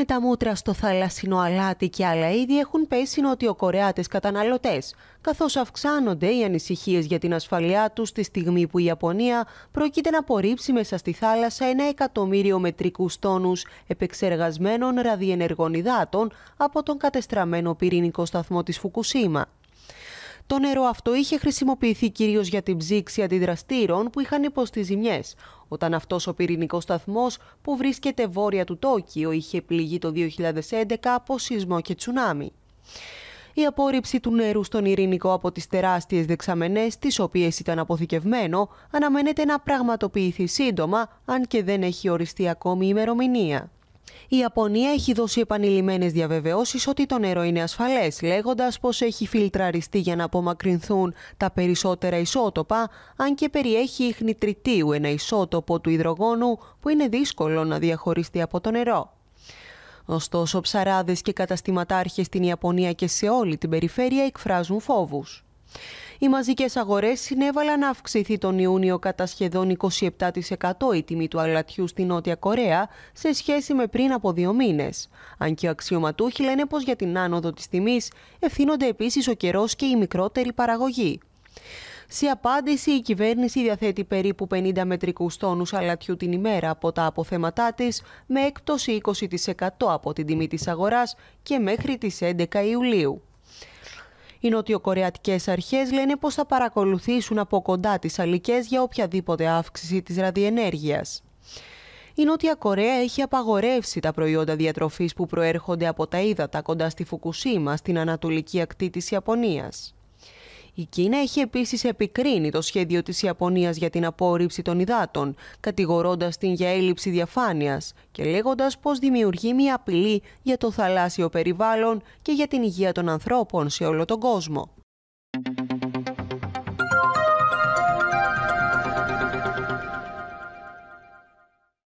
με τα μούτρα στο θαλασσινό αλάτι και άλλα είδη έχουν πέσει κορεάτες καταναλωτές, καθώς αυξάνονται οι ανησυχίες για την ασφαλειά τους τη στιγμή που η Ιαπωνία πρόκειται να απορρίψει μέσα στη θάλασσα ένα εκατομμύριο μετρικούς τόνους επεξεργασμένων ραδιενεργών υδάτων από τον κατεστραμμένο πυρηνικό σταθμό της Φουκουσίμα. Το νερό αυτό είχε χρησιμοποιηθεί κυρίως για την ψήξη αντιδραστήρων που είχαν υποστεί ζημιές. Όταν αυτός ο πυρηνικός σταθμός που βρίσκεται βόρεια του Τόκιο είχε πληγεί το 2011 από σεισμό και τσουνάμι. Η απόρριψη του νερού στον ειρηνικό από τις τεράστιες δεξαμενές, τις οποίες ήταν αποθηκευμένο, αναμένεται να πραγματοποιηθεί σύντομα, αν και δεν έχει οριστεί ακόμη η ημερομηνία. Η Ιαπωνία έχει δώσει επανειλημμένες διαβεβαιώσεις ότι το νερό είναι ασφαλές, λέγοντας πως έχει φιλτραριστεί για να απομακρυνθούν τα περισσότερα ισότοπα, αν και περιέχει ίχνη ένα ισότοπο του υδρογόνου που είναι δύσκολο να διαχωριστεί από το νερό. Ωστόσο, ψαράδες και καταστηματάρχες στην Ιαπωνία και σε όλη την περιφέρεια εκφράζουν φόβους. Οι μαζικές αγορές συνέβαλαν να αυξηθεί τον Ιούνιο κατά σχεδόν 27% η τιμή του αλατιού στη Νότια Κορέα σε σχέση με πριν από δύο μήνες. Αν και οι αξιωματούχοι λένε πως για την άνοδο της τιμής ευθύνονται επίσης ο καιρός και η μικρότερη παραγωγή. Σε απάντηση, η κυβέρνηση διαθέτει περίπου 50 μετρικούς τόνους αλατιού την ημέρα από τα αποθέματά της με έκπτωση 20% από την τιμή της αγοράς και μέχρι τις 11 Ιουλίου. Οι νοτιοκορεατικές αρχές λένε πως θα παρακολουθήσουν από κοντά τις αλικές για οποιαδήποτε αύξηση της ραδιενέργειας. Η Νότια Κορέα έχει απαγορεύσει τα προϊόντα διατροφής που προέρχονται από τα ύδατα κοντά στη Φουκουσίμα στην ανατολική ακτή της Ιαπωνίας. Η Κίνα έχει επίσης επικρίνει το σχέδιο της Ιαπωνίας για την απόρριψη των υδάτων, κατηγορώντας την για έλλειψη διαφάνειας και λέγοντας πως δημιουργεί μια απειλή για το θαλάσσιο περιβάλλον και για την υγεία των ανθρώπων σε όλο τον κόσμο.